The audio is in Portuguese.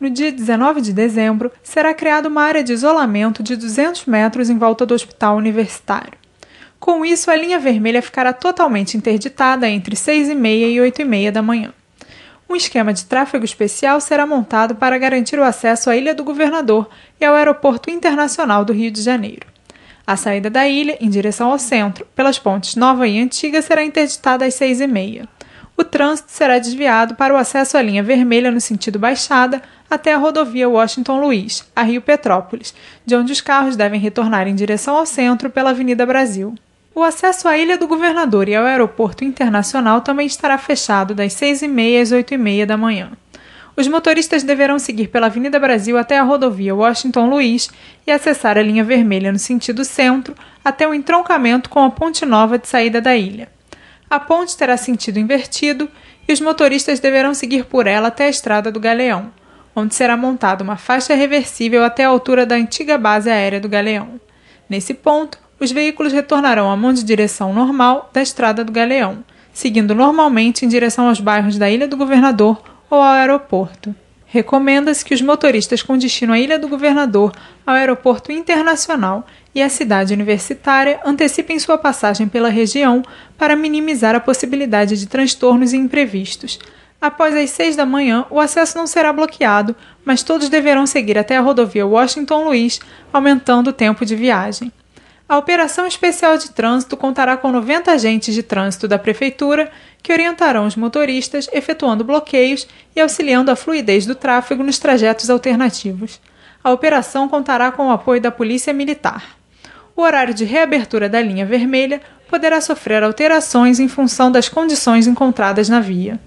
No dia 19 de dezembro, será criada uma área de isolamento de 200 metros em volta do Hospital Universitário. Com isso, a linha vermelha ficará totalmente interditada entre 6 e meia e 8 e meia da manhã. Um esquema de tráfego especial será montado para garantir o acesso à Ilha do Governador e ao Aeroporto Internacional do Rio de Janeiro. A saída da ilha, em direção ao centro, pelas pontes Nova e Antiga, será interditada às 6 e meia o trânsito será desviado para o acesso à linha vermelha no sentido Baixada até a rodovia Washington Luiz, a Rio Petrópolis, de onde os carros devem retornar em direção ao centro pela Avenida Brasil. O acesso à Ilha do Governador e ao Aeroporto Internacional também estará fechado das 6h30 às 8h30 da manhã. Os motoristas deverão seguir pela Avenida Brasil até a rodovia Washington Luiz e acessar a linha vermelha no sentido centro até o entroncamento com a Ponte Nova de saída da ilha a ponte terá sentido invertido e os motoristas deverão seguir por ela até a estrada do Galeão, onde será montada uma faixa reversível até a altura da antiga base aérea do Galeão. Nesse ponto, os veículos retornarão à mão de direção normal da estrada do Galeão, seguindo normalmente em direção aos bairros da Ilha do Governador ou ao aeroporto. Recomenda-se que os motoristas com destino à Ilha do Governador, ao Aeroporto Internacional e a cidade universitária antecipem sua passagem pela região para minimizar a possibilidade de transtornos e imprevistos. Após as seis da manhã, o acesso não será bloqueado, mas todos deverão seguir até a rodovia Washington Luiz, aumentando o tempo de viagem. A Operação Especial de Trânsito contará com 90 agentes de trânsito da Prefeitura que orientarão os motoristas, efetuando bloqueios e auxiliando a fluidez do tráfego nos trajetos alternativos. A operação contará com o apoio da Polícia Militar o horário de reabertura da linha vermelha poderá sofrer alterações em função das condições encontradas na via.